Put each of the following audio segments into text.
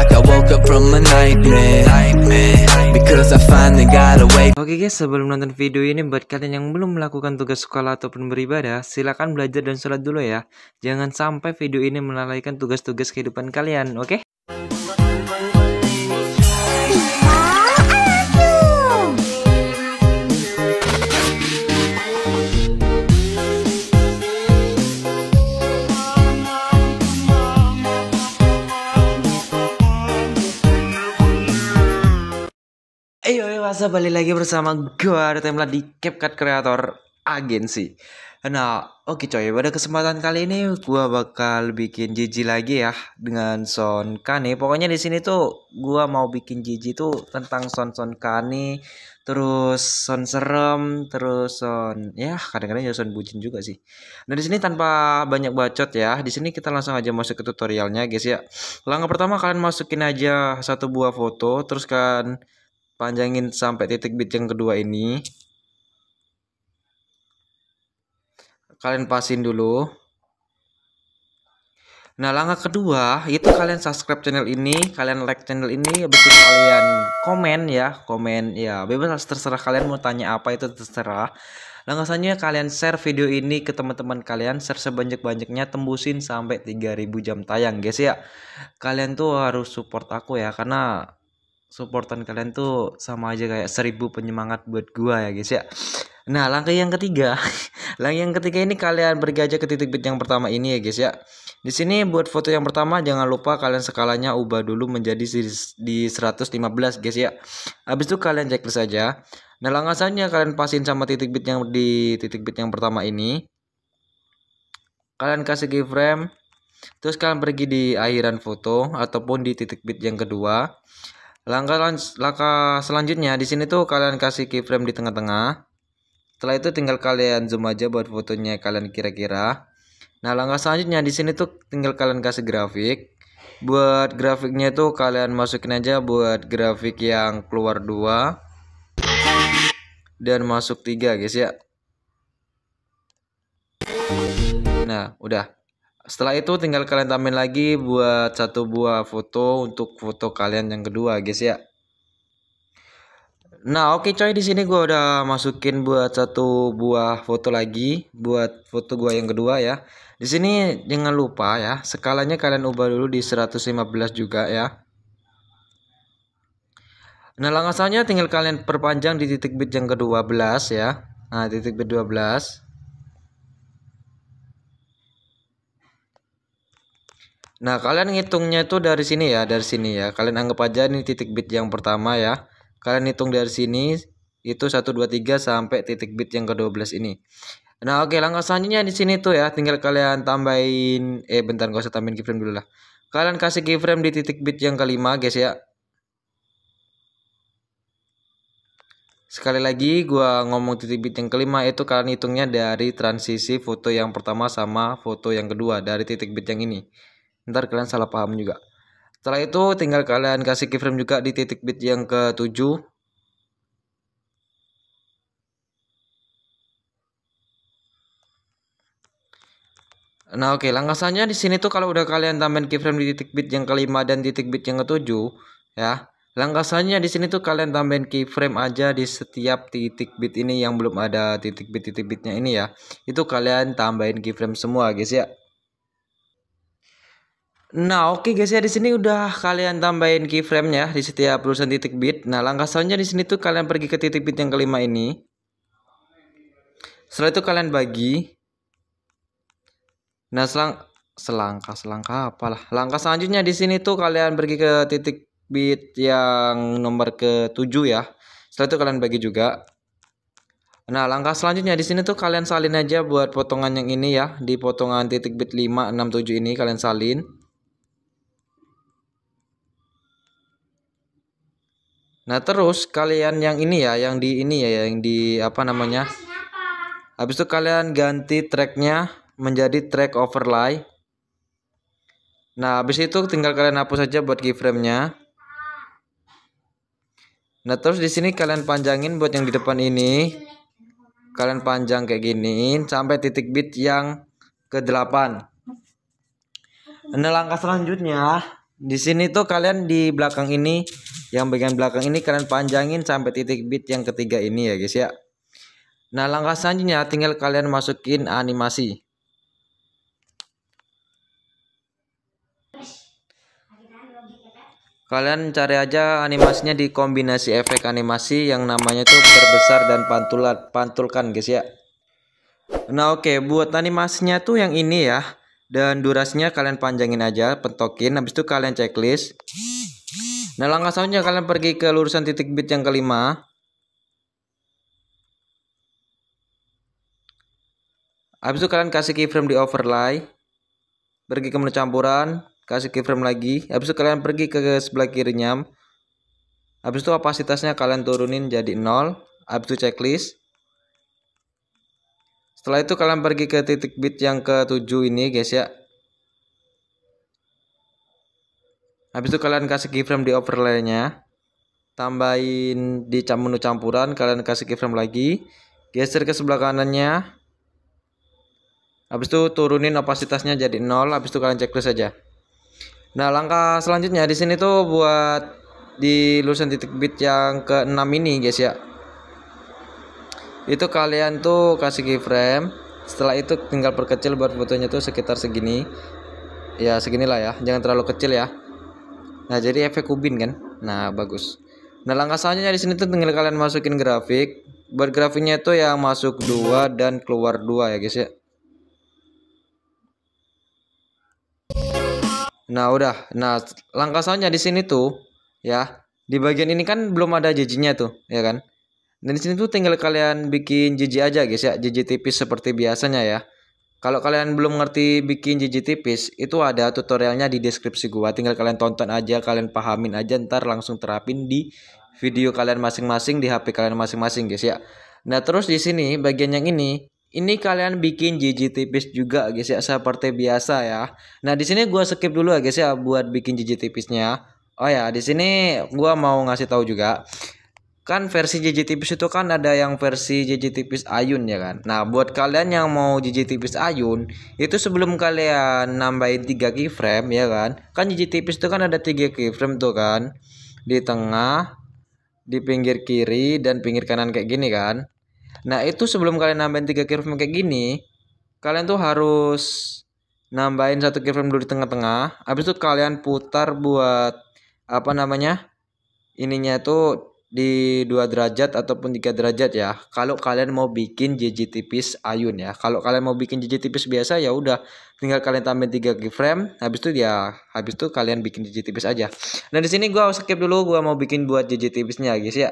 like I woke up from a nightmare, Because I finally got away Oke okay guys, sebelum nonton video ini buat kalian yang belum melakukan tugas sekolah ataupun beribadah Silahkan belajar dan sholat dulu ya Jangan sampai video ini melalaikan tugas-tugas kehidupan kalian, oke? Okay? Ayo, eh, ayo masa balik lagi bersama gue tema di CapCut Creator Agency Nah oke okay, coy pada kesempatan kali ini gue bakal bikin JJ lagi ya Dengan Son Kane Pokoknya di sini tuh gue mau bikin JJ tuh tentang Son Son Kane Terus Son Serem Terus Son ya kadang-kadang ya Son Bucin juga sih Nah di sini tanpa banyak bacot ya di sini kita langsung aja masuk ke tutorialnya guys ya Langkah pertama kalian masukin aja satu buah foto Terus kan panjangin sampai titik bit yang kedua ini kalian pasin dulu nah langkah kedua itu kalian subscribe channel ini kalian like channel ini besok kalian komen ya komen ya bebas terserah kalian mau tanya apa itu terserah langkah selanjutnya kalian share video ini ke teman-teman kalian share sebanyak-banyaknya tembusin sampai 3000 jam tayang guys ya kalian tuh harus support aku ya karena supportan kalian tuh sama aja kayak seribu penyemangat buat gua ya guys ya nah langkah yang ketiga langkah yang ketiga ini kalian pergi aja ke titik bit yang pertama ini ya guys ya di sini buat foto yang pertama jangan lupa kalian skalanya ubah dulu menjadi di 115 guys ya habis itu kalian cek terus aja nah langkah selanjutnya kalian pasin sama titik bit yang di titik bit yang pertama ini kalian kasih keyframe terus kalian pergi di akhiran foto ataupun di titik bit yang kedua Langkah langkah selanjutnya di sini tuh kalian kasih keyframe di tengah-tengah. Setelah itu tinggal kalian zoom aja buat fotonya kalian kira-kira. Nah, langkah selanjutnya di sini tuh tinggal kalian kasih grafik. Buat grafiknya tuh kalian masukin aja buat grafik yang keluar dua dan masuk tiga guys ya. Nah, udah. Setelah itu tinggal kalian tambahin lagi buat satu buah foto untuk foto kalian yang kedua guys ya. Nah, oke okay, coy di sini gua udah masukin buat satu buah foto lagi buat foto gua yang kedua ya. Di sini jangan lupa ya, skalanya kalian ubah dulu di 115 juga ya. Nah, langkah selanjutnya tinggal kalian perpanjang di titik bit yang ke-12 ya. Nah, titik bit 12. Nah, kalian ngitungnya itu dari sini ya, dari sini ya. Kalian anggap aja ini titik bit yang pertama ya. Kalian hitung dari sini itu 1 2 3 sampai titik bit yang ke-12 ini. Nah, oke, langkah selanjutnya di sini tuh ya, tinggal kalian tambahin eh bentar gak usah tambahin keyframe dulu lah. Kalian kasih keyframe di titik bit yang kelima, guys ya. Sekali lagi gua ngomong titik bit yang kelima itu kalian hitungnya dari transisi foto yang pertama sama foto yang kedua dari titik bit yang ini ntar kalian salah paham juga setelah itu tinggal kalian kasih keyframe juga di titik bit yang ke-7 Nah oke okay, langkah selanjutnya di sini tuh kalau udah kalian tambahin keyframe di titik bit yang kelima dan titik bit yang ketujuh ya langkah selanjutnya di sini tuh kalian tambahin keyframe aja di setiap titik bit ini yang belum ada titik bit titik bitnya ini ya itu kalian tambahin keyframe semua guys ya Nah oke guys ya di sini udah kalian tambahin keyframe ya di setiap lulusan titik bit. Nah langkah selanjutnya di sini tuh kalian pergi ke titik bit yang kelima ini. Setelah itu kalian bagi. Nah selang selangkah selangkah apalah langkah selanjutnya di sini tuh kalian pergi ke titik bit yang nomor ke 7 ya. Setelah itu kalian bagi juga. Nah, langkah selanjutnya di sini tuh kalian salin aja buat potongan yang ini ya, di potongan titik bit 567 ini kalian salin. Nah, terus kalian yang ini ya, yang di ini ya, yang di apa namanya? Habis itu kalian ganti tracknya menjadi track overlay. Nah, habis itu tinggal kalian hapus saja buat keyframe-nya. Nah, terus di sini kalian panjangin buat yang di depan ini. Kalian panjang kayak gini sampai titik bit yang ke-8. Nah, langkah selanjutnya di sini tuh kalian di belakang ini yang bagian belakang ini kalian panjangin sampai titik bit yang ketiga ini ya guys ya nah langkah selanjutnya tinggal kalian masukin animasi kalian cari aja animasinya di kombinasi efek animasi yang namanya tuh terbesar dan pantulat pantulkan guys ya nah oke okay. buat animasinya tuh yang ini ya dan durasinya kalian panjangin aja pentokin habis itu kalian checklist Nah langkah selanjutnya kalian pergi ke lurusan titik bit yang kelima. Habis itu kalian kasih keyframe di overlay. Pergi ke menu campuran, kasih keyframe lagi. Habis itu kalian pergi ke sebelah kirinya. Habis itu opasitasnya kalian turunin jadi 0. Habis itu checklist. Setelah itu kalian pergi ke titik bit yang ke-7 ini guys ya. habis itu kalian kasih keyframe di overlaynya tambahin di menu campuran kalian kasih keyframe lagi geser ke sebelah kanannya habis itu turunin opasitasnya jadi nol habis itu kalian checklist aja nah langkah selanjutnya di sini tuh buat di lulusan titik bit yang ke-6 ini guys ya itu kalian tuh kasih keyframe setelah itu tinggal perkecil buat fotonya tuh sekitar segini ya seginilah ya jangan terlalu kecil ya Nah, jadi efek ubin kan. Nah, bagus. Nah, langkah selanjutnya di sini tuh tinggal kalian masukin grafik. Buat grafiknya itu yang masuk dua dan keluar dua ya, guys ya. Nah, udah. Nah, langkah selanjutnya di sini tuh ya, di bagian ini kan belum ada jijinya tuh, ya kan? Dan di sini tuh tinggal kalian bikin jiji aja, guys ya. Jiji tipis seperti biasanya ya. Kalau kalian belum ngerti bikin jijit tipis, itu ada tutorialnya di deskripsi gua. Tinggal kalian tonton aja, kalian pahamin aja, ntar langsung terapin di video kalian masing-masing di HP kalian masing-masing, guys ya. Nah, terus di sini bagian yang ini, ini kalian bikin jijit tipis juga, guys ya, seperti biasa ya. Nah, di sini gua skip dulu ya, guys ya, buat bikin jijit tipisnya. Oh ya, di sini gua mau ngasih tahu juga kan versi JJ tipis itu kan ada yang versi JJ tipis ayun ya kan nah buat kalian yang mau JJ tipis ayun itu sebelum kalian nambahin 3 keyframe ya kan kan JJ tipis itu kan ada 3 keyframe tuh kan di tengah di pinggir kiri dan pinggir kanan kayak gini kan nah itu sebelum kalian nambahin 3 keyframe kayak gini kalian tuh harus nambahin satu keyframe dulu di tengah-tengah habis itu kalian putar buat apa namanya ininya tuh di dua derajat ataupun tiga derajat ya. Kalau kalian mau bikin JJ tipis ayun ya. Kalau kalian mau bikin JJ tipis biasa ya udah tinggal kalian tambahin tiga keyframe habis itu ya habis itu kalian bikin JJ tipis aja. Nah, di sini gua skip dulu gua mau bikin buat JJ tipisnya guys ya.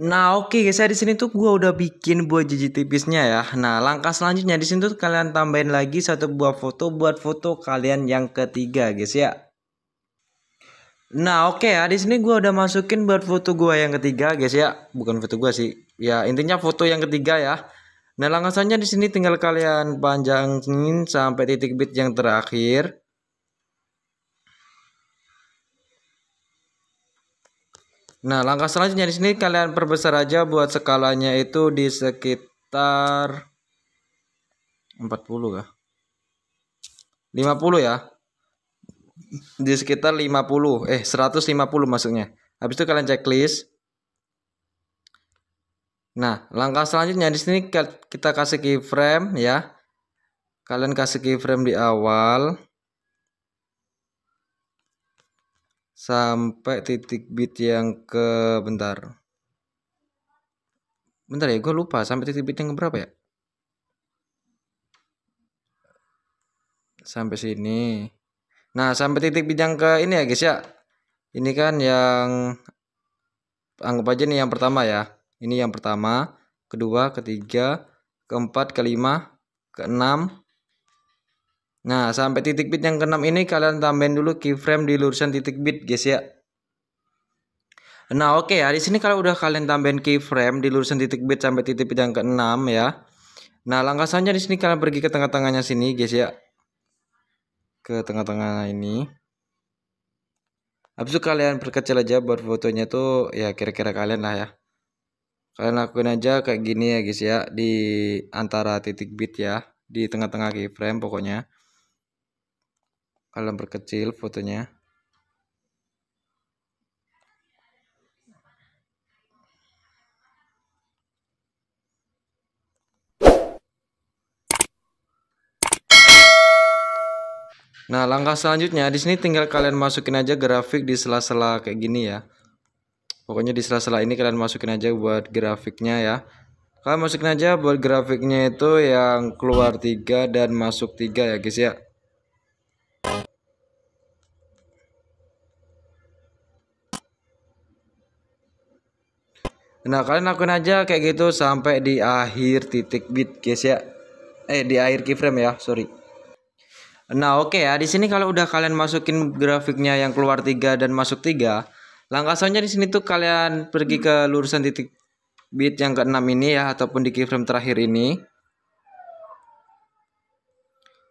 Nah oke okay, guys ya di sini tuh gue udah bikin buat JJ tipisnya ya. Nah langkah selanjutnya di sini tuh kalian tambahin lagi satu buah foto buat foto kalian yang ketiga guys ya. Nah oke okay ya di sini gue udah masukin buat foto gue yang ketiga guys ya bukan foto gue sih ya intinya foto yang ketiga ya. Nah langkahnya di sini tinggal kalian panjangin sampai titik bit yang terakhir. Nah langkah selanjutnya di sini kalian perbesar aja buat skalanya itu di sekitar 40 kah? 50 ya di sekitar 50 eh 150 maksudnya habis itu kalian checklist nah langkah selanjutnya di sini kita kasih keyframe ya kalian kasih keyframe di awal sampai titik bit yang ke bentar bentar ya gue lupa sampai titik bit yang ke berapa ya sampai sini Nah, sampai titik bidang ke ini ya, guys ya. Ini kan yang anggap aja nih yang pertama ya. Ini yang pertama, kedua, ketiga, keempat, kelima, keenam. Nah, sampai titik bit yang keenam ini kalian tambahin dulu keyframe di lurusan titik bit, guys ya. Nah, oke okay ya. Di sini kalau udah kalian tambahin keyframe di lurusan titik bit sampai titik bit yang keenam ya. Nah, langkah selanjutnya di sini kalian pergi ke tengah-tengahnya sini, guys ya ke tengah-tengah ini habis itu kalian perkecil aja buat fotonya tuh ya kira-kira kalian lah ya kalian lakuin aja kayak gini ya guys ya di antara titik bit ya di tengah-tengah keyframe pokoknya kalian perkecil fotonya Nah, langkah selanjutnya di sini tinggal kalian masukin aja grafik di sela-sela kayak gini ya. Pokoknya di sela-sela ini kalian masukin aja buat grafiknya ya. Kalian masukin aja buat grafiknya itu yang keluar 3 dan masuk 3 ya guys ya. Nah, kalian lakukan aja kayak gitu sampai di akhir titik bit guys ya. Eh, di akhir keyframe ya, sorry. Nah, oke okay ya. Di sini kalau udah kalian masukin grafiknya yang keluar 3 dan masuk 3, langkah selanjutnya di sini tuh kalian pergi ke lurusan titik bit yang ke-6 ini ya ataupun di keyframe terakhir ini.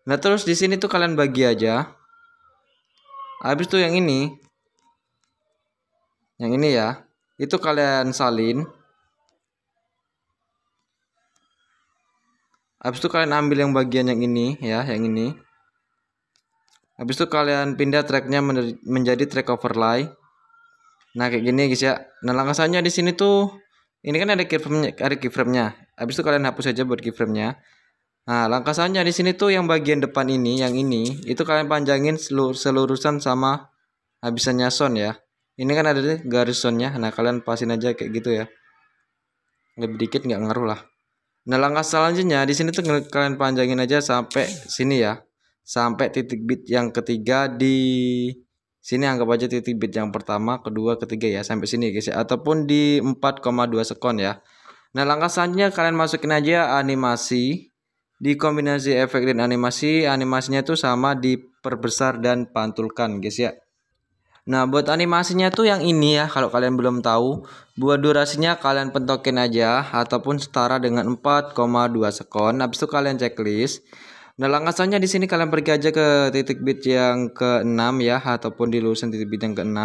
Nah, terus di sini tuh kalian bagi aja. Habis tuh yang ini. Yang ini ya. Itu kalian salin. Habis itu kalian ambil yang bagian yang ini ya, yang ini habis itu kalian pindah tracknya menjadi track overlay nah kayak gini guys ya nah langkahnya di sini tuh ini kan ada keyframe ada keyframe habis itu kalian hapus aja buat keyframe-nya nah langkahnya di sini tuh yang bagian depan ini yang ini itu kalian panjangin selur selurusan sama habisannya sound ya ini kan ada garis sonnya, nah kalian pasin aja kayak gitu ya lebih dikit nggak ngaruh lah nah langkah selanjutnya di sini tuh kalian panjangin aja sampai sini ya sampai titik bit yang ketiga di sini anggap aja titik bit yang pertama, kedua, ketiga ya sampai sini guys ya. ataupun di 4,2 sekon ya. Nah, langkah selanjutnya kalian masukin aja animasi di kombinasi efek dan animasi, animasinya tuh sama diperbesar dan pantulkan guys ya. Nah, buat animasinya tuh yang ini ya, kalau kalian belum tahu, buat durasinya kalian pentokin aja ataupun setara dengan 4,2 sekon. Habis itu kalian checklist. Nah, langkah di sini kalian pergi aja ke titik bit yang ke-6 ya ataupun di lulusan titik bit yang ke-6.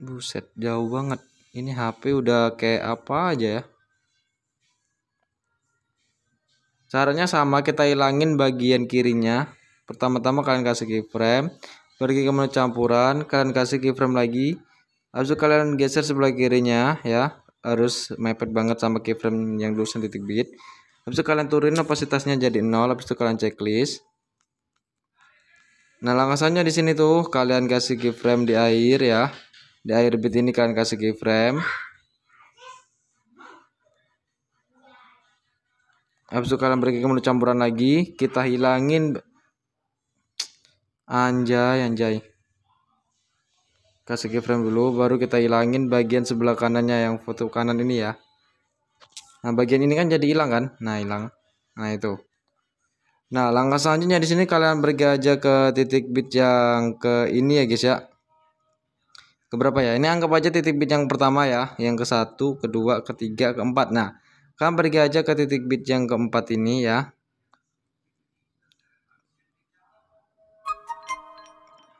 Buset, jauh banget. Ini HP udah kayak apa aja ya. Caranya sama, kita hilangin bagian kirinya. Pertama-tama kalian kasih keyframe, pergi ke menu campuran, kalian kasih keyframe lagi. Lalu kalian geser sebelah kirinya ya harus mepet banget sama keyframe yang dulu titik bit habis itu kalian turun opasitasnya jadi nol, habis itu kalian checklist nah langsungnya di sini tuh kalian kasih keyframe di air ya di air bit ini kalian kasih keyframe habis itu kalian pergi ke menu campuran lagi kita hilangin anjay anjay kasih keyframe dulu baru kita hilangin bagian sebelah kanannya yang foto kanan ini ya nah bagian ini kan jadi hilang kan nah hilang nah itu nah langkah selanjutnya di sini kalian pergi aja ke titik bit yang ke ini ya guys ya ke berapa ya ini anggap aja titik bit yang pertama ya yang ke satu kedua ketiga keempat nah kalian pergi aja ke titik bit yang keempat ini ya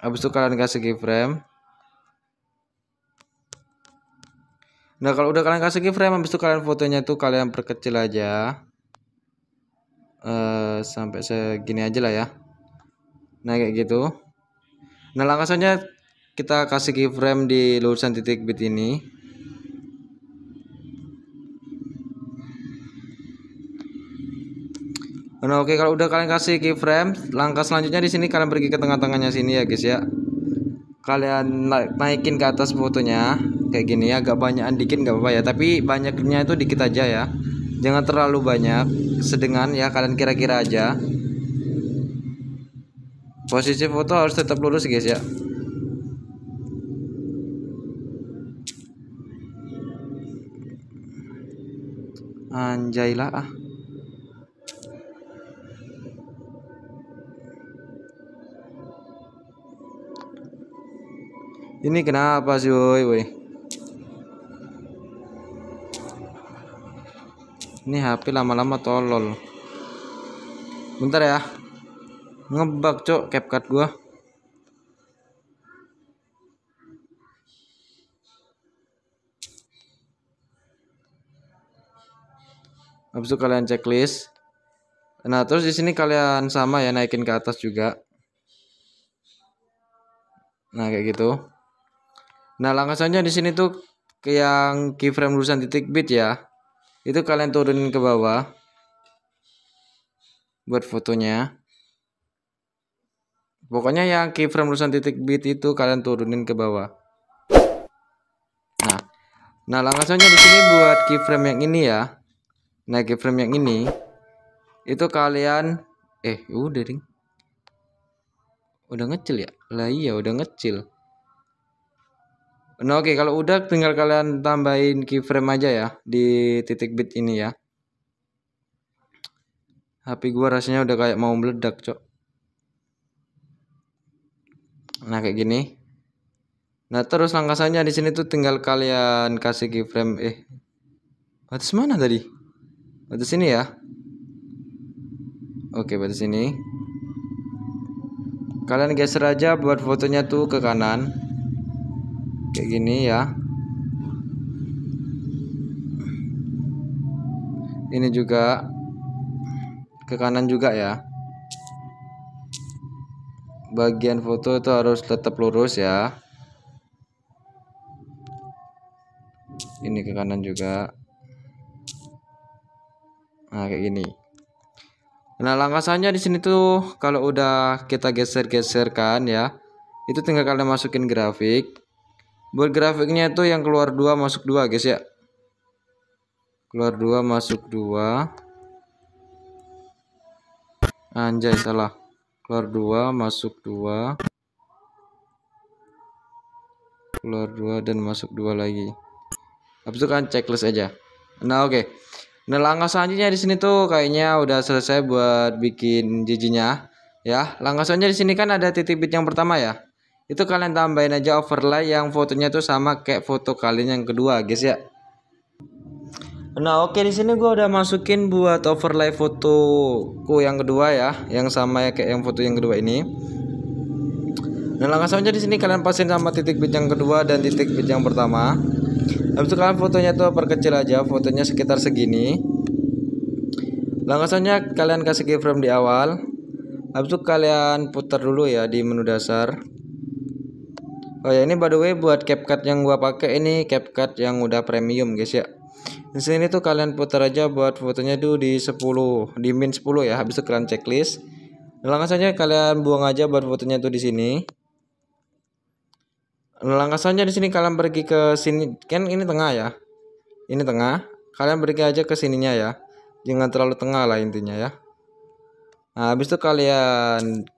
abis itu kalian kasih keyframe Nah kalau udah kalian kasih keyframe habis itu kalian fotonya tuh kalian perkecil aja. Uh, sampai segini aja lah ya. Nah kayak gitu. Nah langkah selanjutnya kita kasih keyframe di lulusan titik bit ini. Nah, oke kalau udah kalian kasih keyframe, langkah selanjutnya di sini kalian pergi ke tengah-tengahnya sini ya guys ya. Kalian naikin ke atas fotonya kayak gini ya agak banyakan dikit nggak apa-apa ya tapi banyaknya itu dikit aja ya jangan terlalu banyak sedengan ya kalian kira-kira aja posisi foto harus tetap lurus guys ya anjay lah ah ini kenapa sih woi ini HP lama-lama tolol bentar ya ngebug cok CapCut gua habis itu kalian checklist nah terus di sini kalian sama ya naikin ke atas juga nah kayak gitu nah langkah selanjutnya di sini tuh ke yang keyframe lulusan titik bit ya itu kalian turunin ke bawah buat fotonya pokoknya yang keyframe urusan titik bit itu kalian turunin ke bawah nah nah langsungnya di sini buat keyframe yang ini ya nah keyframe yang ini itu kalian eh udah ding udah ngecil ya lah iya udah ngecil Nah, oke, okay. kalau udah tinggal kalian tambahin keyframe aja ya di titik bit ini ya. HP gua rasanya udah kayak mau meledak, Cok. Nah, kayak gini. Nah, terus langkahnya di sini tuh tinggal kalian kasih keyframe eh batas mana tadi? Batas sini ya. Oke, batas sini. Kalian geser aja buat fotonya tuh ke kanan kayak gini ya ini juga ke kanan juga ya bagian foto itu harus tetap lurus ya ini ke kanan juga nah kayak gini nah langkah di sini tuh kalau udah kita geser-geserkan ya itu tinggal kalian masukin grafik buat grafiknya itu yang keluar dua masuk dua guys ya keluar dua masuk dua anjay salah keluar dua masuk dua keluar dua dan masuk dua lagi habis itu kan checklist aja nah oke okay. nah langkah selanjutnya di sini tuh kayaknya udah selesai buat bikin jijinya ya langkah selanjutnya di sini kan ada titik bit yang pertama ya itu kalian tambahin aja overlay yang fotonya tuh sama kayak foto kalian yang kedua guys ya Nah oke okay, di sini gue udah masukin buat overlay fotoku yang kedua ya, yang sama ya kayak yang foto yang kedua ini. Nah langsung aja di sini kalian pasin sama titik bijang kedua dan titik bijang pertama. Habis itu kalian fotonya tuh perkecil aja, fotonya sekitar segini. Langsung aja kalian kasih keyframe di awal. Habis itu kalian putar dulu ya di menu dasar oh ya ini by the way buat CapCut yang gua pakai ini CapCut yang udah premium guys ya di sini tuh kalian putar aja buat fotonya tuh di 10 di min 10 ya habis itu kalian checklist Langkah saja kalian buang aja buat fotonya tuh di sini Langkah saja di sini kalian pergi ke sini kan ini tengah ya ini tengah kalian pergi aja ke sininya ya jangan terlalu tengah lah intinya ya nah habis itu kalian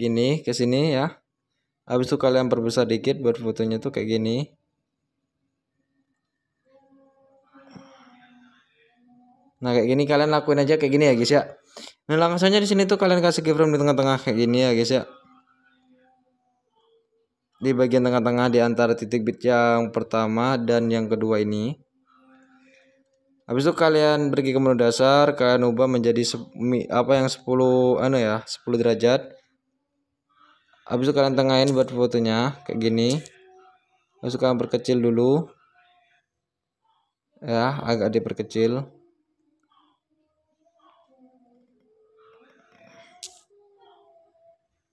ini ke sini ya habis itu kalian perbesar dikit buat fotonya tuh kayak gini nah kayak gini kalian lakuin aja kayak gini ya guys ya nah langsungnya di sini tuh kalian kasih keyframe di tengah-tengah kayak gini ya guys ya di bagian tengah-tengah di antara titik bit yang pertama dan yang kedua ini. Habis itu kalian pergi ke menu dasar, kalian ubah menjadi apa yang 10 anu ya, 10 derajat habis itu kalian tengahin buat fotonya kayak gini habis itu kalian perkecil dulu ya agak diperkecil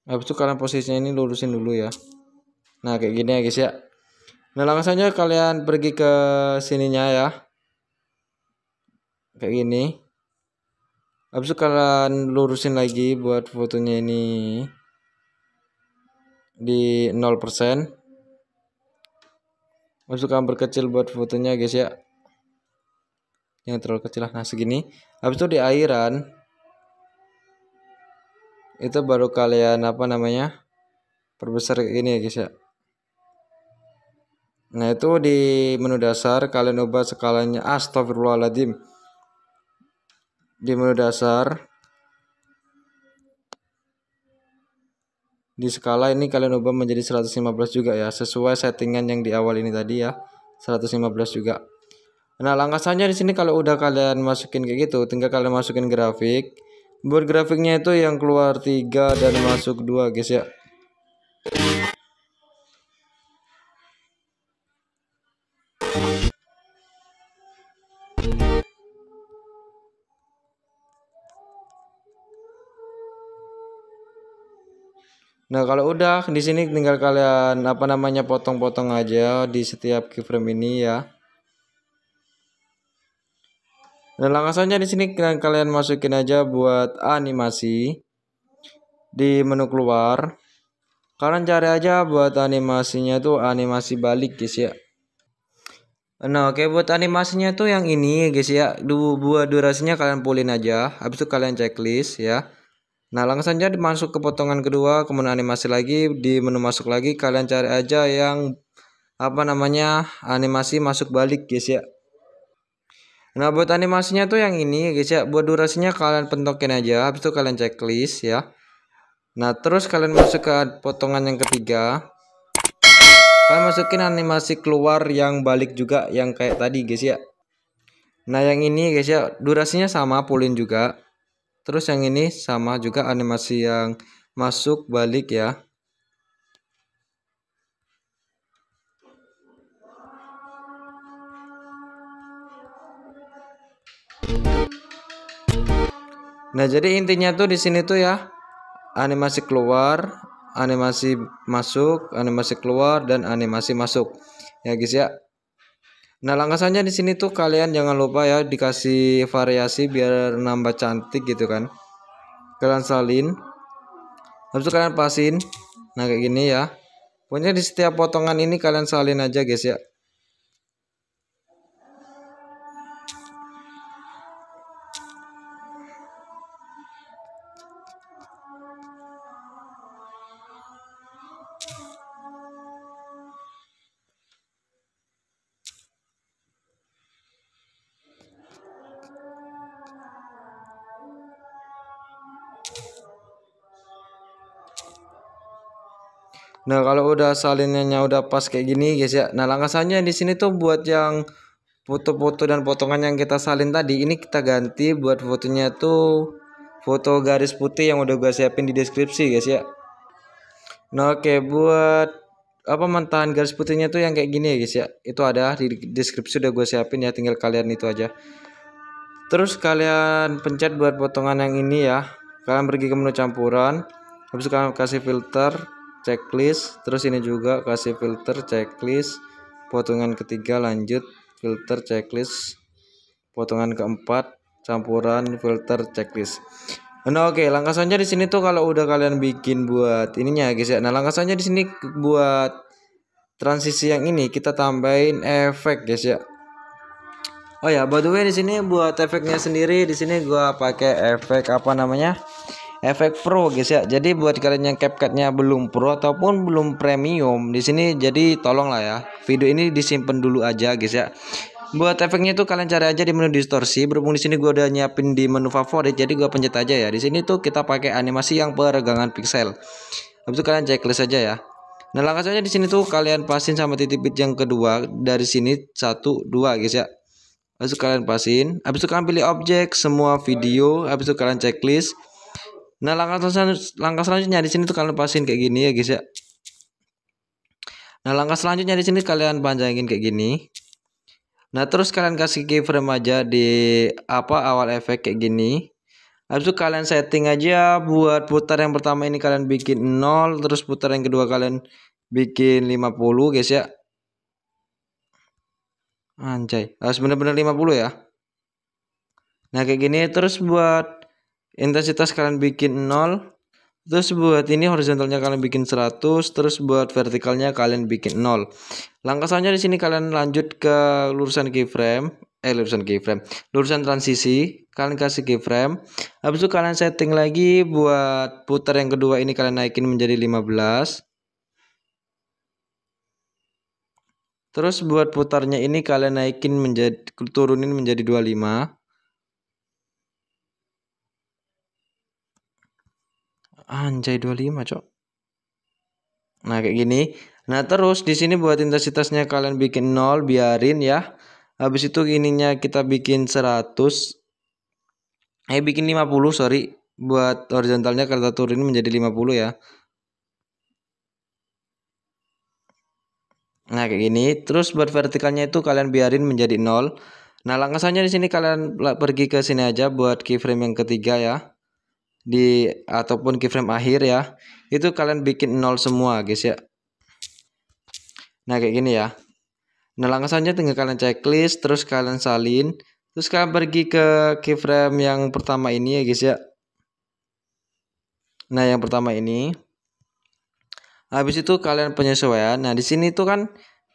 habis itu kalian posisinya ini lurusin dulu ya nah kayak gini ya guys ya nah langsung aja kalian pergi ke sininya ya kayak gini habis itu kalian lurusin lagi buat fotonya ini di 0% masukkan berkecil berkecil buat fotonya guys ya yang terlalu kecil lah nah segini habis itu di airan itu baru kalian apa namanya perbesar ini ya guys ya nah itu di menu dasar kalian ubah skalanya astagfirullahaladzim di menu dasar di skala ini kalian ubah menjadi 115 juga ya sesuai settingan yang di awal ini tadi ya 115 juga nah langkah saja di sini kalau udah kalian masukin kayak gitu tinggal kalian masukin grafik buat grafiknya itu yang keluar 3 dan masuk 2 guys ya Nah, kalau udah di sini tinggal kalian apa namanya potong-potong aja di setiap keyframe ini ya. Nah langsung aja di sini kalian masukin aja buat animasi di menu keluar. Kalian cari aja buat animasinya tuh animasi balik guys ya. Nah, oke okay, buat animasinya tuh yang ini guys ya. Dua durasinya kalian pulin aja. Habis itu kalian checklist ya. Nah langsung saja dimasuk ke potongan kedua kemudian animasi lagi di menu masuk lagi kalian cari aja yang apa namanya animasi masuk balik guys ya. Nah buat animasinya tuh yang ini guys ya buat durasinya kalian pentokin aja habis itu kalian checklist ya. Nah terus kalian masuk ke potongan yang ketiga. Kalian masukin animasi keluar yang balik juga yang kayak tadi guys ya. Nah yang ini guys ya durasinya sama pulin juga. Terus yang ini sama juga animasi yang masuk balik ya. Nah, jadi intinya tuh di sini tuh ya animasi keluar, animasi masuk, animasi keluar dan animasi masuk. Ya guys ya. Nah langkasannya di sini tuh kalian jangan lupa ya dikasih variasi biar nambah cantik gitu kan. Kalian salin. lalu kalian pasin. Nah kayak gini ya. Pokoknya di setiap potongan ini kalian salin aja guys ya. Nah, kalau udah salinannya udah pas kayak gini, guys ya. Nah, langkah di sini tuh buat yang foto-foto dan potongan yang kita salin tadi, ini kita ganti buat fotonya tuh foto garis putih yang udah gue siapin di deskripsi, guys ya. Nah, oke okay, buat apa mentahan garis putihnya tuh yang kayak gini ya, guys ya. Itu ada di deskripsi udah gue siapin ya, tinggal kalian itu aja. Terus kalian pencet buat potongan yang ini ya. Kalian pergi ke menu campuran, habis kalian kasih filter, checklist terus ini juga kasih filter checklist potongan ketiga lanjut filter checklist potongan keempat campuran filter checklist Nah, oke, okay. langkah selanjutnya di sini tuh kalau udah kalian bikin buat ininya ya, guys ya. Nah, langkah selanjutnya di sini buat transisi yang ini kita tambahin efek guys ya. Oh ya, by the way di sini buat efeknya sendiri di sini gua pakai efek apa namanya? efek pro guys ya jadi buat kalian yang CapCutnya belum pro ataupun belum premium di sini jadi tolonglah ya video ini disimpan dulu aja guys ya buat efeknya tuh kalian cari aja di menu distorsi berhubung di sini gua udah nyiapin di menu favorit jadi gua pencet aja ya di sini tuh kita pakai animasi yang peregangan pixel habis itu kalian checklist aja ya nah langkah selanjutnya di sini tuh kalian pasin sama titik bit yang kedua dari sini satu dua guys ya habis itu kalian pasin habis itu kalian pilih objek semua video habis itu kalian checklist Nah langkah selanjutnya, langkah selanjutnya di sini tuh kalian pasin kayak gini ya guys ya. Nah langkah selanjutnya di sini kalian panjangin kayak gini. Nah terus kalian kasih keyframe aja di apa awal efek kayak gini. Habis itu kalian setting aja buat putar yang pertama ini kalian bikin 0 terus putar yang kedua kalian bikin 50 guys ya. Anjay, harus bener-bener 50 ya. Nah kayak gini terus buat intensitas kalian bikin 0 Terus buat ini horizontalnya kalian bikin 100, terus buat vertikalnya kalian bikin 0. Langkah selanjutnya di sini kalian lanjut ke lurusan keyframe, eh lurusan keyframe, lurusan transisi, kalian kasih keyframe. Habis itu kalian setting lagi buat putar yang kedua ini kalian naikin menjadi 15. Terus buat putarnya ini kalian naikin menjadi turunin menjadi 25. Anjay 25, Cok. Nah, kayak gini. Nah, terus di sini buat intensitasnya kalian bikin 0, biarin ya. Habis itu ininya kita bikin 100. Eh, bikin 50, sorry. Buat horizontalnya kita turun menjadi 50 ya. Nah, kayak gini. Terus buat vertikalnya itu kalian biarin menjadi 0. Nah, langkah selanjutnya di sini kalian pergi ke sini aja buat keyframe yang ketiga ya di ataupun keyframe akhir ya itu kalian bikin nol semua guys ya nah kayak gini ya nah langsung saja tinggal kalian checklist terus kalian salin terus kalian pergi ke keyframe yang pertama ini ya guys ya nah yang pertama ini habis itu kalian penyesuaian nah di sini tuh kan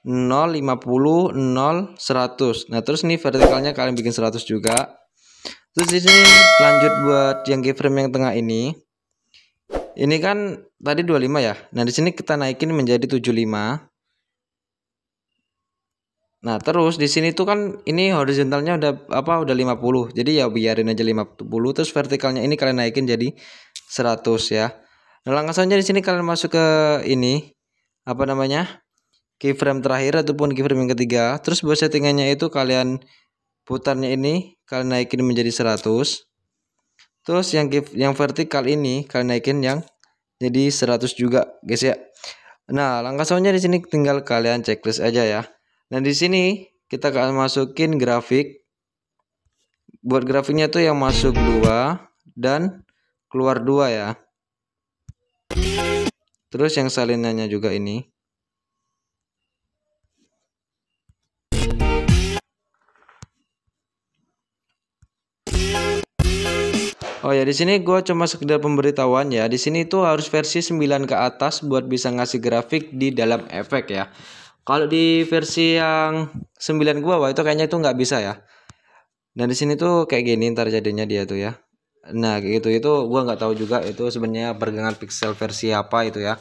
0 50 0 100 nah terus nih vertikalnya kalian bikin 100 juga terus di lanjut buat yang keyframe yang tengah ini ini kan tadi 25 ya nah di sini kita naikin menjadi 75 nah terus di sini tuh kan ini horizontalnya udah apa udah 50 jadi ya biarin aja 50 terus vertikalnya ini kalian naikin jadi 100 ya nah langkah selanjutnya di sini kalian masuk ke ini apa namanya keyframe terakhir ataupun keyframe yang ketiga terus buat settingannya itu kalian putarnya ini kalian naikin menjadi 100 terus yang yang vertikal ini kalian naikin yang jadi 100 juga guys ya nah langkah selanjutnya di sini tinggal kalian checklist aja ya nah di sini kita akan masukin grafik buat grafiknya tuh yang masuk dua dan keluar dua ya terus yang salinannya juga ini Oh ya, di sini gue cuma sekedar pemberitahuan ya. Di sini itu harus versi 9 ke atas buat bisa ngasih grafik di dalam efek ya. Kalau di versi yang 9 gua wah itu kayaknya itu nggak bisa ya. Dan di sini tuh kayak gini ntar jadinya dia tuh ya. Nah, kayak gitu itu gue nggak tahu juga itu sebenarnya pergangan pixel versi apa itu ya.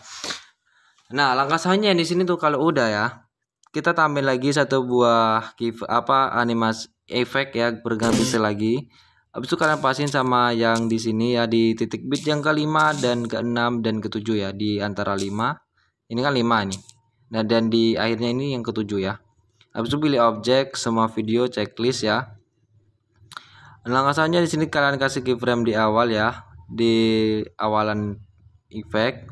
Nah, langkah selanjutnya di sini tuh kalau udah ya, kita tampil lagi satu buah apa animasi efek ya pergangan pixel lagi. Habis itu kalian pasin sama yang di sini ya di titik bit yang kelima dan ke keenam dan ke ketujuh ya di antara lima. Ini kan lima nih. Nah dan di akhirnya ini yang ke ketujuh ya. Habis itu pilih objek, semua video, checklist ya. Langkah selanjutnya di sini kalian kasih keyframe di awal ya, di awalan efek.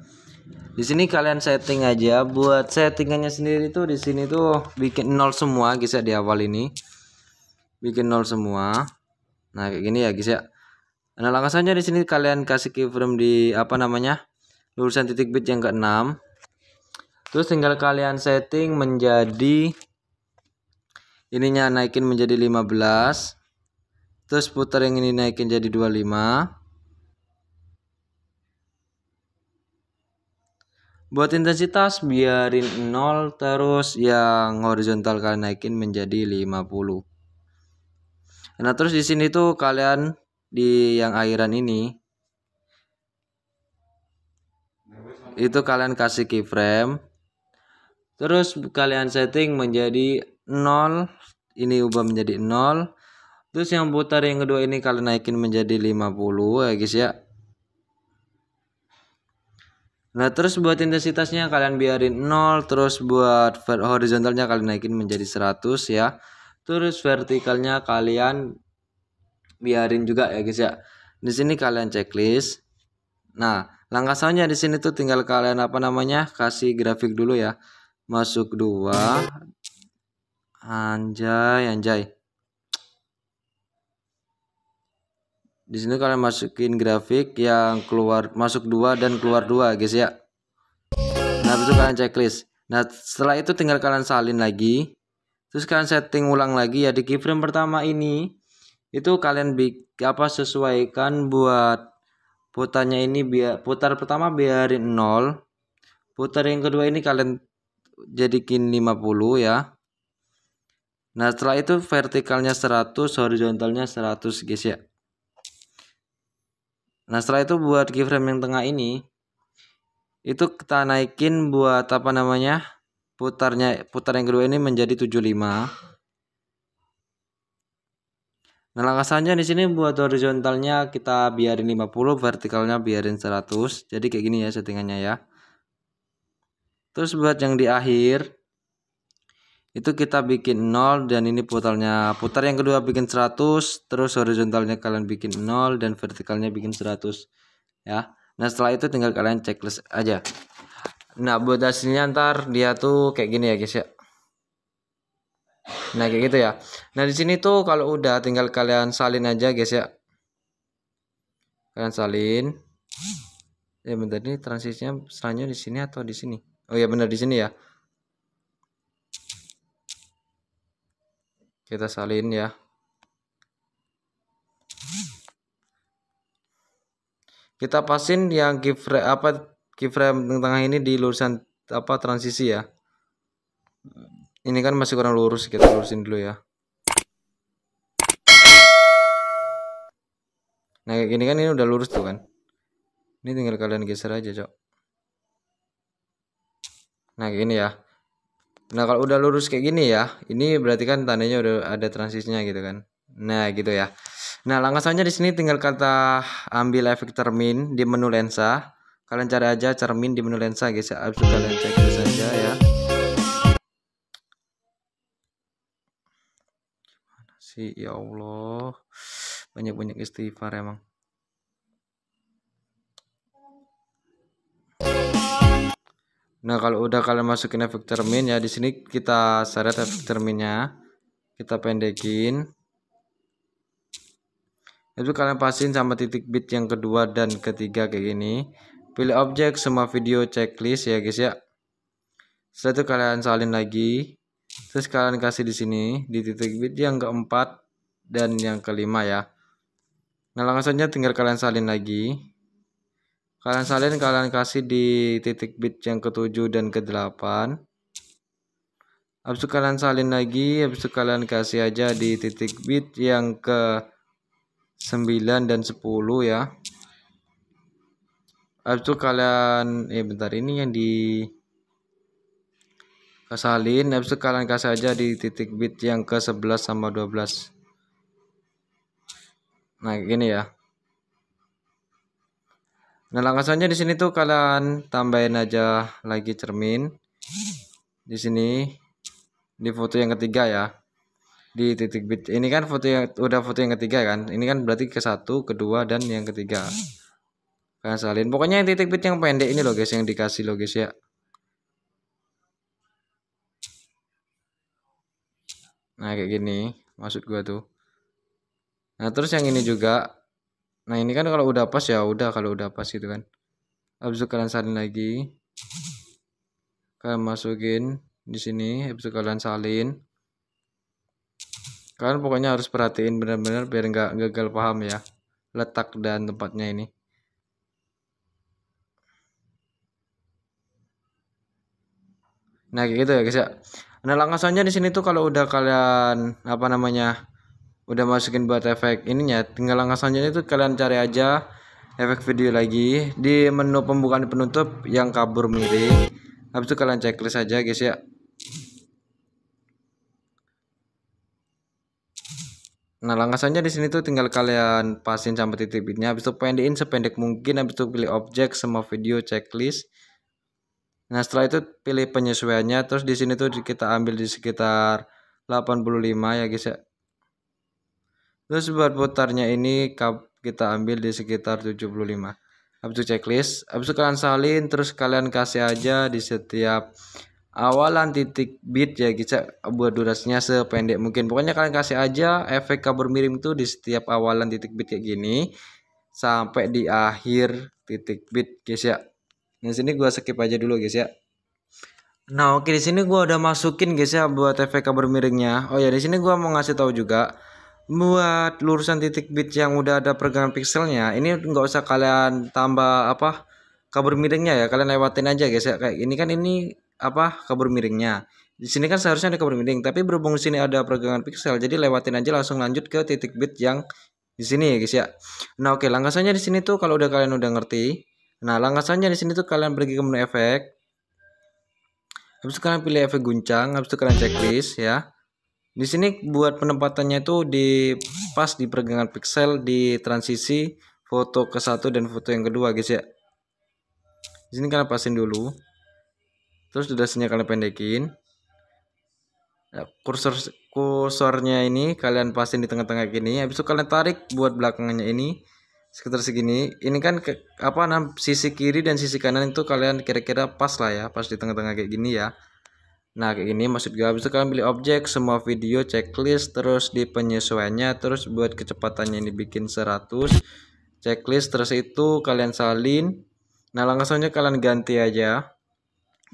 Di sini kalian setting aja buat settingannya sendiri tuh di sini tuh bikin nol semua bisa ya, di awal ini. Bikin nol semua. Nah, kayak gini ya guys ya. Nah, langkah saja di sini kalian kasih keyframe di apa namanya? lurusan titik bit yang ke-6. Terus tinggal kalian setting menjadi ininya naikin menjadi 15. Terus putar yang ini naikin jadi 25. Buat intensitas biarin 0 terus yang horizontal kalian naikin menjadi 50. Nah, terus di sini tuh kalian di yang airan ini itu kalian kasih keyframe. Terus kalian setting menjadi 0, ini ubah menjadi 0. Terus yang putar yang kedua ini kalian naikin menjadi 50 ya guys ya. Nah, terus buat intensitasnya kalian biarin 0, terus buat horizontalnya kalian naikin menjadi 100 ya. Terus vertikalnya kalian biarin juga ya guys ya. Di sini kalian checklist. Nah, langkah selanjutnya di sini tuh tinggal kalian apa namanya? kasih grafik dulu ya. Masuk dua. Anjay, anjay. Di sini kalian masukin grafik yang keluar masuk dua dan keluar dua guys ya. Nah, itu kalian checklist. Nah, setelah itu tinggal kalian salin lagi terus kalian setting ulang lagi ya di keyframe pertama ini itu kalian apa sesuaikan buat putarnya ini biar putar pertama biarin 0 putar yang kedua ini kalian jadikin 50 ya Nah setelah itu vertikalnya 100 horizontalnya 100 guys ya Nah setelah itu buat keyframe yang tengah ini Itu kita naikin buat apa namanya putarnya putar yang kedua ini menjadi 75 nah langkah selanjutnya di sini buat horizontalnya kita biarin 50 vertikalnya biarin 100 jadi kayak gini ya settingannya ya terus buat yang di akhir itu kita bikin 0 dan ini putarnya putar yang kedua bikin 100 terus horizontalnya kalian bikin 0 dan vertikalnya bikin 100 ya nah setelah itu tinggal kalian checklist aja Nah buat hasilnya ntar dia tuh kayak gini ya guys ya. Nah kayak gitu ya. Nah di sini tuh kalau udah tinggal kalian salin aja guys ya. Kalian salin. Ya bentar ini transisinya selanjutnya di sini atau di sini? Oh ya bener di sini ya. Kita salin ya. Kita pasin yang give apa keyframe tengah ini di lurusan apa transisi ya ini kan masih kurang lurus kita lurusin dulu ya nah kayak gini kan ini udah lurus tuh kan ini tinggal kalian geser aja cok nah kayak gini ya nah kalau udah lurus kayak gini ya ini berarti kan tandanya udah ada transisinya gitu kan nah gitu ya nah langkah selanjutnya di sini tinggal kata ambil efek termin di menu lensa kalian cari aja cermin di menu lensa guys ya abis kalian cek itu saja ya Gimana sih ya Allah banyak-banyak istighfar emang Nah, kalau udah kalian masukin efek cermin ya di sini kita seret efek cerminnya. Kita pendekin. Itu kalian pasin sama titik bit yang kedua dan ketiga kayak gini. Pilih objek semua video checklist ya guys ya. Setelah itu kalian salin lagi. Terus kalian kasih di sini di titik bit yang keempat dan yang kelima ya. Nah langsungnya tinggal kalian salin lagi. Kalian salin kalian kasih di titik bit yang ketujuh dan ke delapan. Habis itu kalian salin lagi, habis itu kalian kasih aja di titik bit yang ke 9 dan 10 ya habis itu kalian eh bentar ini yang di kasalin habis itu kalian kasih aja di titik bit yang ke 11 sama 12 nah gini ya nah langkahnya di sini tuh kalian tambahin aja lagi cermin di sini di foto yang ketiga ya di titik bit ini kan foto yang udah foto yang ketiga kan ini kan berarti ke satu kedua dan yang ketiga salin pokoknya yang titik pit yang pendek ini loh guys yang dikasih loh guys ya nah kayak gini maksud gua tuh nah terus yang ini juga nah ini kan kalau udah pas ya udah kalau udah pas gitu kan abis itu kalian salin lagi kalian masukin di sini habis itu kalian salin kalian pokoknya harus perhatiin benar-benar biar nggak gagal paham ya letak dan tempatnya ini Nah, kayak gitu ya, guys ya. Nah, langkah selanjutnya di sini tuh kalau udah kalian apa namanya? udah masukin buat efek ininya, tinggal langkah selanjutnya itu kalian cari aja efek video lagi di menu pembukaan penutup yang kabur miring. Habis itu kalian checklist aja, guys ya. Nah, langkah selanjutnya di sini tuh tinggal kalian pasin sampai titik bitnya, habis itu pendekin sependek mungkin, habis itu pilih objek, semua video, checklist. Nah, setelah itu pilih penyesuaiannya terus di sini tuh kita ambil di sekitar 85 ya guys ya. Terus buat putarnya ini kita ambil di sekitar 75. Habis itu checklist, habis itu kalian salin terus kalian kasih aja di setiap awalan titik bit ya guys ya buat durasinya sependek mungkin. Pokoknya kalian kasih aja efek kabur miring tuh di setiap awalan titik bit kayak gini sampai di akhir titik bit guys ya yang sini gue skip aja dulu guys ya Nah oke di sini gue udah masukin guys ya buat efek kabar miringnya. Oh ya di sini gue mau ngasih tahu juga buat lurusan titik bit yang udah ada pergerakan pikselnya ini nggak usah kalian tambah apa kabar miringnya ya kalian lewatin aja guys ya kayak ini kan ini apa kabar miringnya di sini kan seharusnya ada kabar miring tapi berhubung sini ada pergerakan piksel jadi lewatin aja langsung lanjut ke titik bit yang di sini ya guys ya nah oke langkah selanjutnya di sini tuh kalau udah kalian udah ngerti Nah, langkah selanjutnya di sini tuh kalian pergi ke menu efek. Habis itu kalian pilih efek guncang, habis itu kalian checklist ya. Di sini buat penempatannya itu di pas di pergelangan pixel di transisi foto ke satu dan foto yang kedua guys ya. Di sini kalian pasin dulu. Terus durasinya kalian pendekin. Ya, kursor kursornya ini kalian pasin di tengah-tengah gini. Habis itu kalian tarik buat belakangnya ini sekitar segini ini kan ke, apa nam sisi kiri dan sisi kanan itu kalian kira-kira pas lah ya pas di tengah-tengah kayak gini ya nah kayak gini maksud gue bisa kalian pilih objek semua video checklist terus di penyesuaiannya terus buat kecepatannya ini bikin 100 checklist terus itu kalian salin nah langsungnya kalian ganti aja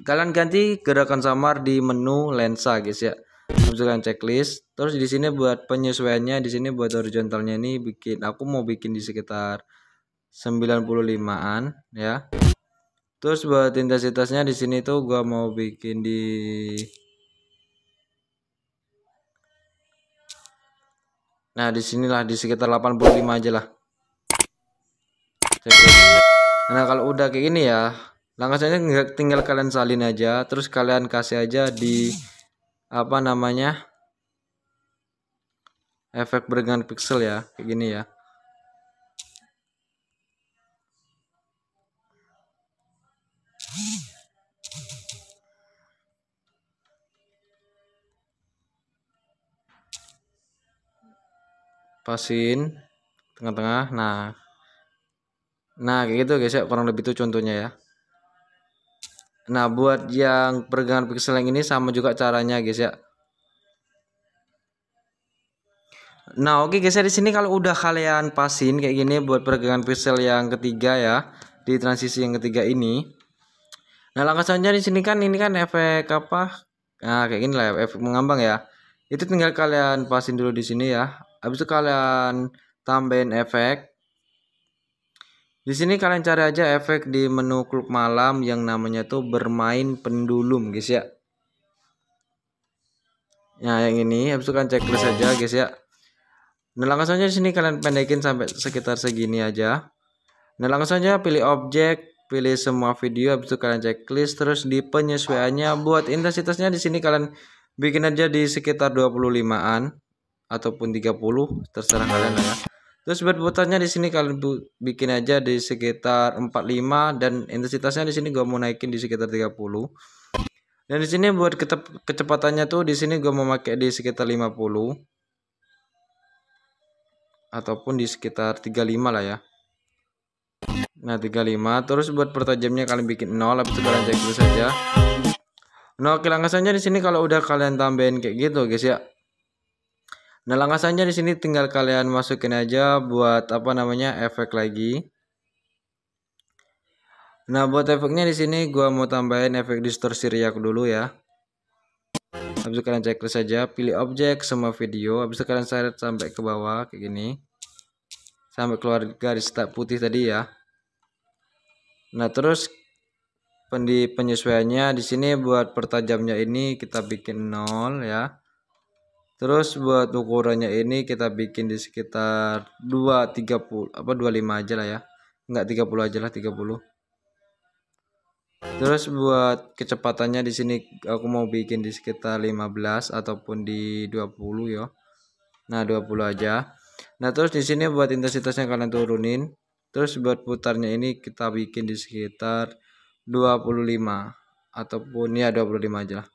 kalian ganti gerakan samar di menu lensa guys ya masukkan checklist terus di sini buat penyesuaiannya di sini buat horizontalnya ini bikin aku mau bikin di sekitar 95-an ya terus buat intensitasnya di sini tuh gua mau bikin di nah di sinilah di sekitar 85 aja lah nah kalau udah kayak gini ya langkah tinggal kalian salin aja terus kalian kasih aja di apa namanya efek bergerak pixel ya kayak gini ya pasin tengah-tengah nah nah kayak gitu guys ya kurang lebih itu contohnya ya Nah, buat yang pergangan pixel yang ini sama juga caranya, guys ya. Nah, oke okay, guys ya di sini kalau udah kalian pasin kayak gini buat pergangan pixel yang ketiga ya, di transisi yang ketiga ini. Nah, langkah selanjutnya di sini kan ini kan efek apa? Nah, kayak gini lah efek mengambang ya. Itu tinggal kalian pasin dulu di sini ya. Habis itu kalian tambahin efek di sini kalian cari aja efek di menu klub malam yang namanya tuh bermain pendulum guys ya. Nah yang ini habis itu kan checklist aja guys ya. Nah langsung aja di sini kalian pendekin sampai sekitar segini aja. Nah langsung aja pilih objek, pilih semua video, habis itu kalian checklist terus di penyesuaiannya buat intensitasnya di sini kalian bikin aja di sekitar 25-an ataupun 30 terserah kalian lah ya. Terus buat putarnya di sini kalian bu bikin aja di sekitar 45 dan intensitasnya di sini gua mau naikin di sekitar 30. Dan di sini buat kecepatannya tuh di sini gua mau pakai di sekitar 50 ataupun di sekitar 35 lah ya. Nah, 35. Terus buat pertajamnya kalian bikin 0 habis itu kalian cek dulu saja. Nah, oke di sini kalau udah kalian tambahin kayak gitu guys ya. Nah langkah di sini tinggal kalian masukin aja buat apa namanya efek lagi. Nah buat efeknya di sini gua mau tambahin efek distorsi riak dulu ya. Habis itu kalian checklist aja. pilih objek semua video, habis itu kalian seret sampai ke bawah kayak gini. Sampai keluar garis tak putih tadi ya. Nah, terus pendi penyesuaiannya di sini buat pertajamnya ini kita bikin nol ya. Terus buat ukurannya ini kita bikin di sekitar 230 apa 25 aja lah ya. Enggak 30 aja lah 30. Terus buat kecepatannya di sini aku mau bikin di sekitar 15 ataupun di 20 ya. Nah, 20 aja. Nah, terus di sini buat intensitasnya kalian turunin. Terus buat putarnya ini kita bikin di sekitar 25 ataupun ya 25 aja lah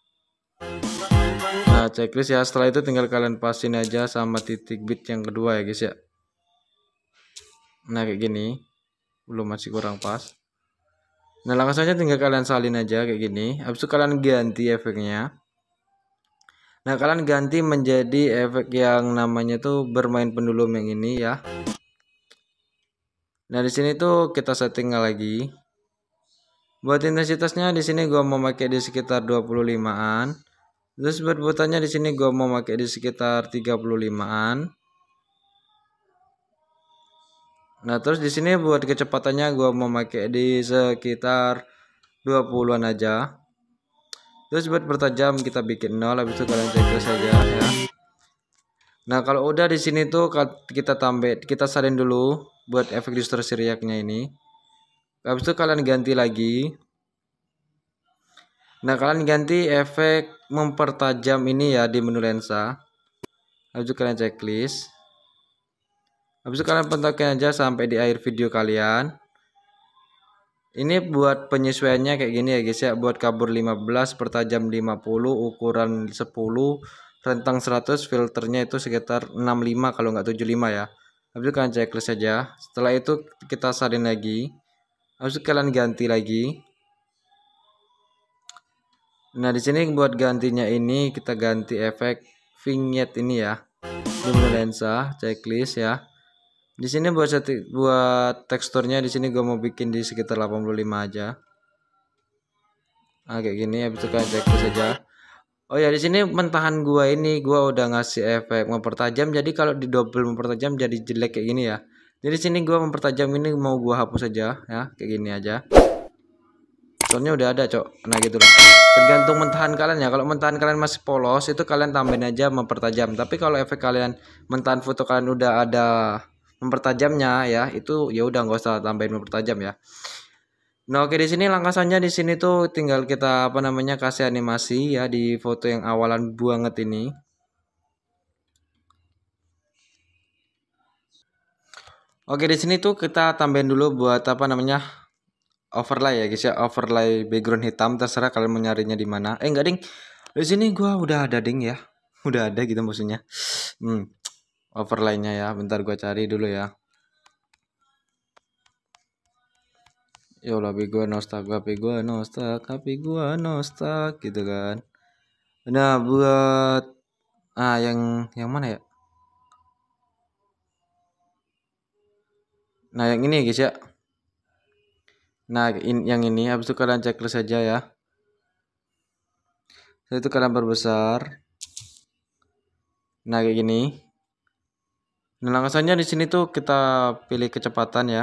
nah checklist ya setelah itu tinggal kalian pasin aja sama titik bit yang kedua ya guys ya nah kayak gini belum masih kurang pas nah langsung aja tinggal kalian salin aja kayak gini habis itu kalian ganti efeknya nah kalian ganti menjadi efek yang namanya tuh bermain pendulum yang ini ya nah di sini tuh kita setting lagi buat intensitasnya di sini gua mau pakai di sekitar 25an Terus buat buatannya di sini gue mau pakai di sekitar 35-an. Nah, terus di sini buat kecepatannya gue mau pakai di sekitar 20-an aja. Terus buat bertajam kita bikin nol habis itu kalian cek saja ya. Nah, kalau udah di sini tuh kita tambah kita salin dulu buat efek distorsi reaknya ini. Habis itu kalian ganti lagi Nah, kalian ganti efek mempertajam ini ya di menu lensa. Habis itu kalian checklist. Habis itu kalian pentokin aja sampai di akhir video kalian. Ini buat penyesuaiannya kayak gini ya guys ya. Buat kabur 15, pertajam 50, ukuran 10, rentang 100, filternya itu sekitar 65 kalau nggak 75 ya. Habis itu kalian checklist aja. Setelah itu kita salin lagi. Habis itu kalian ganti lagi. Nah, di sini buat gantinya ini kita ganti efek vignette ini ya. zoom lensa, checklist ya. Di sini buat buat teksturnya di sini gue mau bikin di sekitar 85 aja. Nah, kayak gini ya, itu kan checklist aja. Oh ya, di sini mentahan gua ini gua udah ngasih efek mempertajam. Jadi kalau di double mempertajam jadi jelek kayak gini ya. Jadi sini gua mempertajam ini mau gua hapus aja ya, kayak gini aja. Soalnya udah ada, Cok. Nah, gitu loh. Tergantung mentahan kalian ya. Kalau mentahan kalian masih polos, itu kalian tambahin aja mempertajam. Tapi kalau efek kalian mentahan foto kalian udah ada mempertajamnya ya, itu ya udah nggak usah tambahin mempertajam ya. Nah, oke di sini langkah di sini tuh tinggal kita apa namanya kasih animasi ya di foto yang awalan banget ini. Oke di sini tuh kita tambahin dulu buat apa namanya overlay ya guys ya overlay background hitam terserah kalian mau di mana eh enggak ding di sini gua udah ada ding ya udah ada gitu maksudnya hmm overlaynya ya bentar gua cari dulu ya ya Allah gua nostalgia, tapi gua nostalgia, tapi gua nostalgia gitu kan nah buat ah yang yang mana ya nah yang ini ya guys ya Nah, in, yang ini habis itu kalian checklist saja ya. Setelah itu kalian perbesar. Nah, kayak gini. Nah, langsungnya di sini tuh kita pilih kecepatan ya.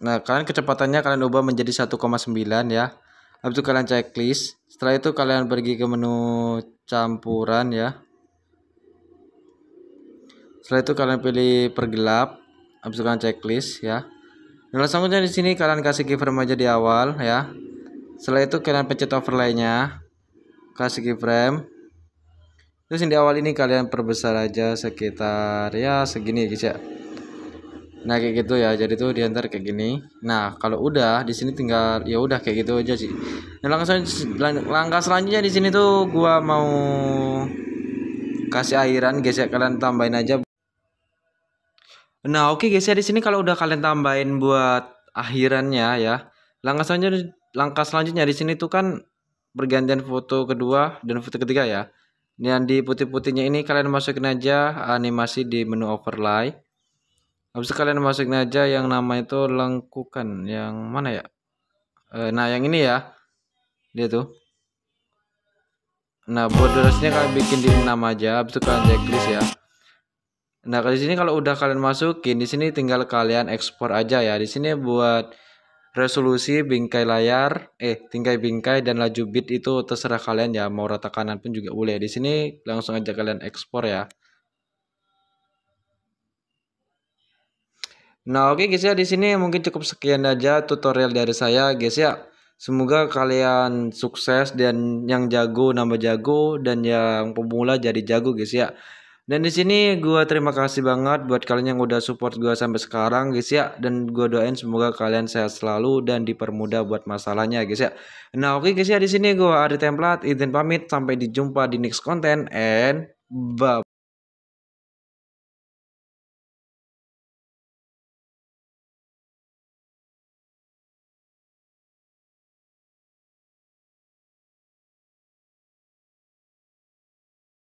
Nah, kalian kecepatannya kalian ubah menjadi 1,9 ya. Habis itu kalian checklist. Setelah itu kalian pergi ke menu campuran ya setelah itu kalian pilih pergelap habis itu kalian checklist ya Langkah selanjutnya di sini kalian kasih keyframe aja di awal ya setelah itu kalian pencet overlaynya kasih keyframe terus di awal ini kalian perbesar aja sekitar ya segini guys ya nah kayak gitu ya jadi tuh diantar kayak gini nah kalau udah di sini tinggal ya udah kayak gitu aja sih nah, langsung langkah selanjutnya di sini tuh gua mau kasih airan guys ya kalian tambahin aja Nah, oke okay guys, ya di sini kalau udah kalian tambahin buat akhirannya ya. Langkah selanjutnya langkah selanjutnya di sini tuh kan pergantian foto kedua dan foto ketiga ya. Yang di putih-putihnya ini kalian masukin aja animasi di menu overlay. Habis itu kalian masukin aja yang nama itu lengkukan, yang mana ya? Eh, nah, yang ini ya. Dia tuh. Nah, buat durasinya kalian bikin di 6 aja, habis itu kalian checklist ya. Nah, di sini kalau udah kalian masukin, di sini tinggal kalian ekspor aja ya. Di sini buat resolusi bingkai layar, eh tingkai bingkai dan laju bit itu terserah kalian ya. Mau rata kanan pun juga boleh. Di sini langsung aja kalian ekspor ya. Nah, oke okay guys ya, di sini mungkin cukup sekian aja tutorial dari saya guys ya. Semoga kalian sukses dan yang jago nambah jago dan yang pemula jadi jago guys ya. Dan di sini gue terima kasih banget buat kalian yang udah support gue sampai sekarang guys ya. Dan gue doain semoga kalian sehat selalu dan dipermudah buat masalahnya guys ya. Nah oke okay, guys ya di sini gue Ari Template, izin pamit sampai dijumpa di next konten and bye.